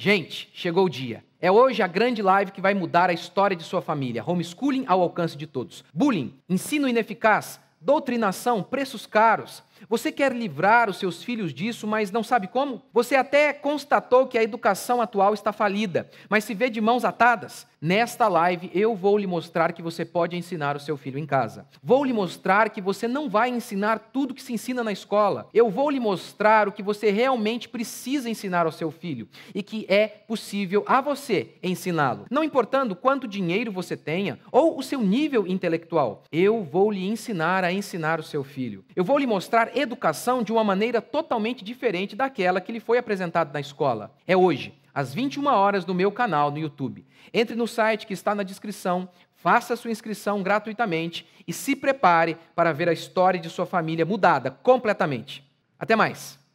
Gente, chegou o dia. É hoje a grande live que vai mudar a história de sua família. Homeschooling ao alcance de todos. Bullying, ensino ineficaz, doutrinação, preços caros. Você quer livrar os seus filhos disso, mas não sabe como? Você até constatou que a educação atual está falida, mas se vê de mãos atadas. Nesta live eu vou lhe mostrar que você pode ensinar o seu filho em casa. Vou lhe mostrar que você não vai ensinar tudo que se ensina na escola. Eu vou lhe mostrar o que você realmente precisa ensinar ao seu filho e que é possível a você ensiná-lo. Não importando quanto dinheiro você tenha ou o seu nível intelectual, eu vou lhe ensinar a ensinar o seu filho. Eu vou lhe mostrar educação de uma maneira totalmente diferente daquela que lhe foi apresentada na escola. É hoje, às 21 horas, no meu canal no YouTube. Entre no site que está na descrição, faça sua inscrição gratuitamente e se prepare para ver a história de sua família mudada completamente. Até mais!